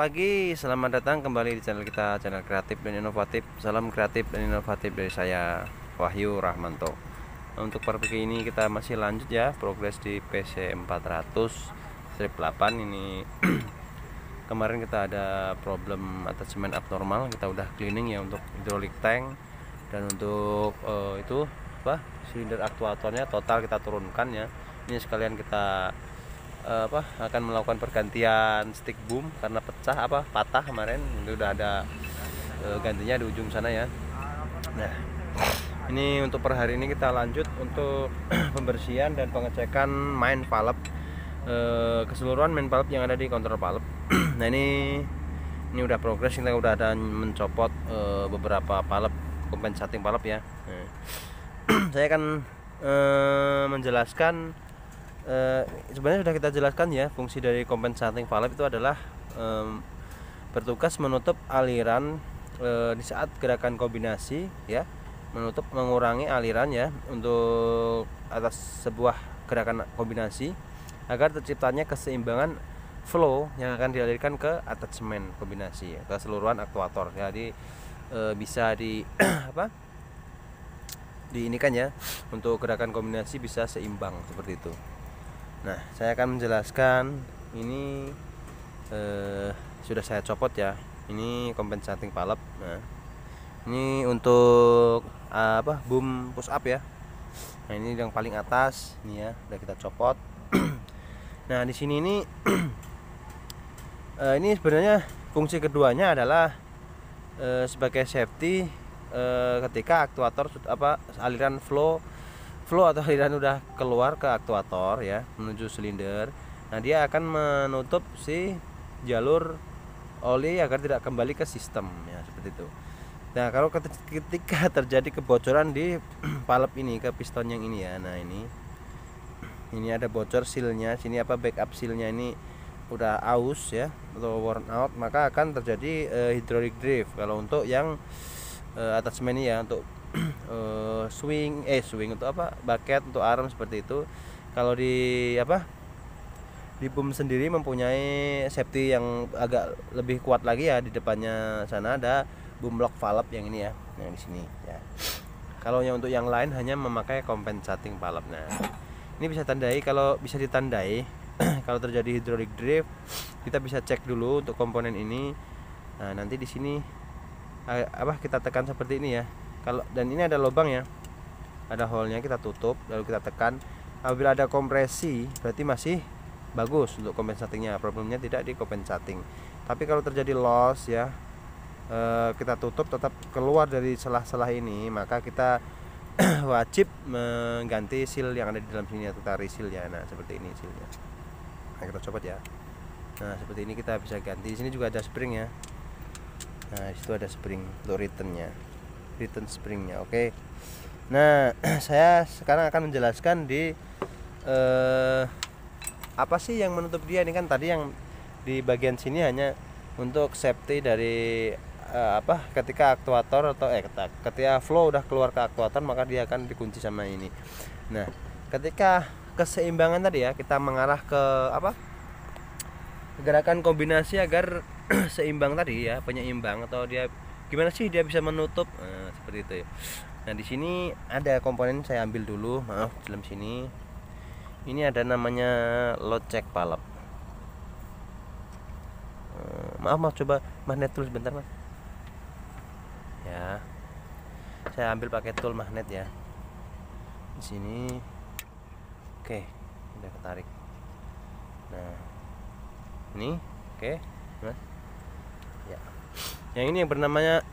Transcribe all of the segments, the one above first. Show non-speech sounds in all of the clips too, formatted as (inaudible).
pagi, selamat datang kembali di channel kita, channel kreatif dan inovatif. Salam kreatif dan inovatif dari saya Wahyu Rahmanto. Nah, untuk per ini kita masih lanjut ya, progres di PC 400 strip 8 ini. (clears throat) Kemarin kita ada problem attachment abnormal, kita udah cleaning ya untuk hidrolik tank dan untuk uh, itu apa? silinder aktuatornya total kita turunkan ya. Ini sekalian kita Eh, apa akan melakukan pergantian stick boom karena pecah apa patah kemarin itu udah ada uh, gantinya di ujung sana ya nah ini untuk per hari ini kita lanjut untuk (clears throat) pembersihan dan pengecekan main valve uh, eh, keseluruhan main valve yang ada di kontrol valve (clears throat) nah ini ini udah progres kita udah ada mencopot uh, beberapa valve kompensating valve ya nah, (clears throat) saya akan uh, menjelaskan e, sebenarnya sudah kita jelaskan ya fungsi dari compensating valve itu adalah e, bertugas menutup aliran e, di saat gerakan kombinasi ya menutup mengurangi aliran ya untuk atas sebuah gerakan kombinasi agar terciptanya keseimbangan flow yang akan dialirkan ke attachment kombinasi ya, ke seluruhan aktuator jadi e, bisa di (clears throat) apa di ini kan ya untuk gerakan kombinasi bisa seimbang seperti itu Nah, saya akan menjelaskan ini eh, sudah saya copot ya. Ini compensating palep. Nah, ini untuk ah, apa? Boom push up ya. Nah, ini yang paling atas ini ya, udah kita copot. (clears throat) nah, di sini ini (clears throat) eh, ini sebenarnya fungsi keduanya adalah eh, sebagai safety eh, ketika aktuator apa aliran flow flow atau aliran udah keluar ke aktuator ya menuju silinder nah dia akan menutup si jalur oli agar tidak kembali ke sistem ya seperti itu nah kalau ketika (laughs) terjadi kebocoran di (clears throat) palep ini ke piston yang ini ya nah ini (clears throat) ini ada bocor silnya sini apa backup silnya ini udah aus ya atau worn out maka akan terjadi uh, hydraulic drift kalau untuk yang uh, eh, attachment ini ya untuk (clears throat) Eh, swing eh swing untuk apa baket untuk arm seperti itu kalau di apa di boom sendiri mempunyai safety yang agak lebih kuat lagi ya di depannya sana ada boom lock valve yang ini ya yang di sini ya kalau yang untuk yang lain hanya memakai compensating valve nah ini bisa tandai kalau bisa ditandai (clears throat) kalau terjadi hydraulic drift kita bisa cek dulu untuk komponen ini nah nanti di sini apa kita tekan seperti ini ya kalau dan ini ada lubang ya ada hole-nya kita tutup lalu kita tekan apabila ada kompresi berarti masih bagus untuk kompensasinya. problemnya tidak di compensating tapi kalau terjadi loss ya eh, kita tutup tetap keluar dari celah-celah ini maka kita (clears throat) wajib mengganti seal yang ada di dalam sini kita seal ya nah seperti ini sealnya nah kita copot ya nah seperti ini kita bisa ganti di sini juga ada spring ya nah itu ada spring untuk returnnya return springnya oke okay? nah (clears throat) saya sekarang akan menjelaskan di eh, apa sih yang menutup dia ini kan tadi yang di bagian sini hanya untuk safety dari eh, apa ketika aktuator atau eh ketika flow udah keluar ke aktuator maka dia akan dikunci sama ini nah ketika keseimbangan tadi ya kita mengarah ke apa gerakan kombinasi agar (clears throat) seimbang tadi ya penyeimbang atau dia gimana sih dia bisa menutup nah, seperti itu ya nah di sini ada komponen saya ambil dulu maaf dalam sini ini ada namanya check palap eh, maaf maaf coba magnet terus bentar mas ya saya ambil pakai tool magnet ya di sini oke udah ketarik nah ini oke mas yang ini yang bernamanya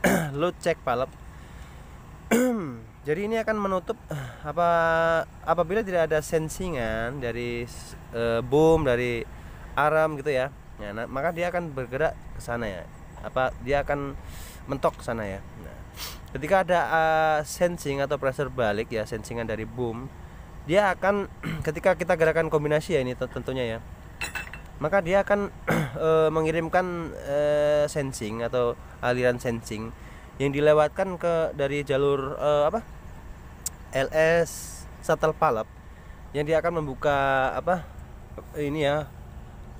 check (clears throat) Palep (clears throat) jadi ini akan menutup (clears throat) apa apabila tidak ada sensingan dari e, boom dari aram gitu ya ya nah, maka dia akan bergerak ke sana ya apa dia akan mentok ke sana ya nah, ketika ada uh, sensing atau pressure balik ya sensingan dari boom dia akan ketika kita gerakan kombinasi ya ini tentunya ya maka dia akan e, (clears throat) mengirimkan e, sensing atau aliran sensing yang dilewatkan ke dari jalur e, apa LS shuttle palap yang dia akan membuka apa ini ya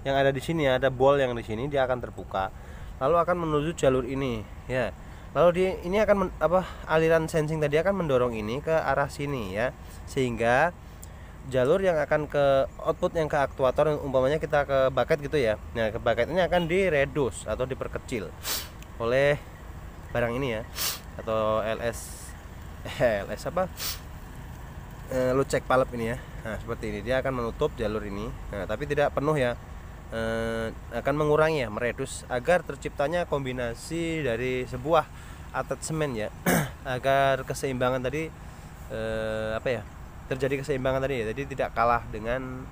yang ada di sini ya, ada bol yang di sini dia akan terbuka lalu akan menuju jalur ini ya lalu di ini akan men, apa aliran sensing tadi akan mendorong ini ke arah sini ya sehingga jalur yang akan ke output yang ke aktuator umpamanya kita ke bucket gitu ya nah ke bucket ini akan reduce atau diperkecil oleh barang ini ya atau LS eh, LS apa e, lu cek palep ini ya nah seperti ini dia akan menutup jalur ini nah tapi tidak penuh ya e, akan mengurangi ya meredus agar terciptanya kombinasi dari sebuah attachment ya (clears throat) agar keseimbangan tadi e, apa ya terjadi keseimbangan tadi ya jadi tidak kalah dengan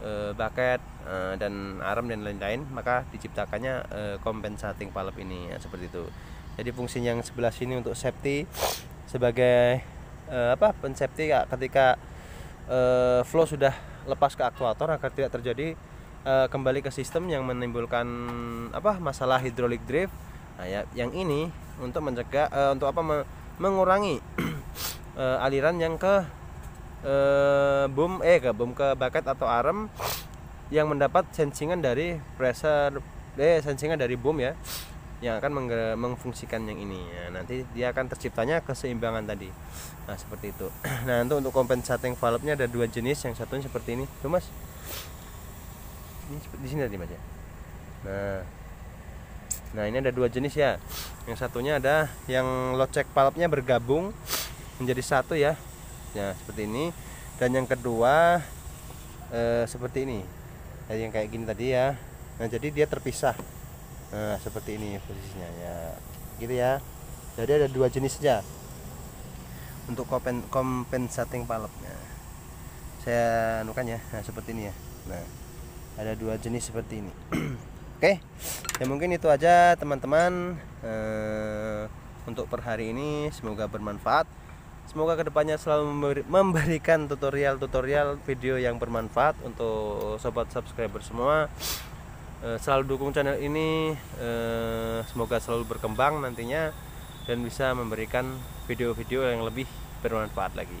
uh, eh, bucket uh, eh, dan arm dan lain-lain maka diciptakannya uh, compensating valve ini ya, seperti itu jadi fungsi yang sebelah sini untuk safety sebagai uh, apa safety ya, ketika uh, flow sudah lepas ke aktuator agar tidak terjadi uh, kembali ke sistem yang menimbulkan apa masalah hidrolik drift nah, ya, yang ini untuk mencegah uh, untuk apa mengurangi uh, (clears throat) aliran yang ke Boom, eh, bom eh ke bom ke bucket atau arm yang mendapat sensingan dari pressure eh sensingan dari bom ya yang akan meng mengfungsikan yang ini ya, nanti dia akan terciptanya keseimbangan tadi nah seperti itu (clears throat) nah untuk untuk compensating valve nya ada dua jenis yang satunya seperti ini tuh mas ini di sini tadi mas ya nah nah ini ada dua jenis ya yang satunya ada yang locek valve nya bergabung menjadi satu ya ya seperti ini dan yang kedua e, seperti ini jadi yang kayak gini tadi ya nah jadi dia terpisah nah seperti ini posisinya ya gitu ya jadi ada dua jenis jenisnya untuk kompen, kompensating palepnya saya nukan ya nah, seperti ini ya nah ada dua jenis seperti ini (clears throat) oke okay. ya mungkin itu aja teman-teman e, untuk per hari ini semoga bermanfaat Semoga kedepannya selalu memberikan tutorial-tutorial video yang bermanfaat untuk sobat subscriber semua. Eh, selalu dukung channel ini, eh, semoga selalu berkembang nantinya dan bisa memberikan video-video yang lebih bermanfaat lagi.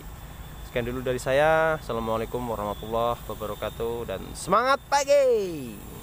Sekian dulu dari saya. Assalamualaikum warahmatullahi wabarakatuh dan semangat pagi.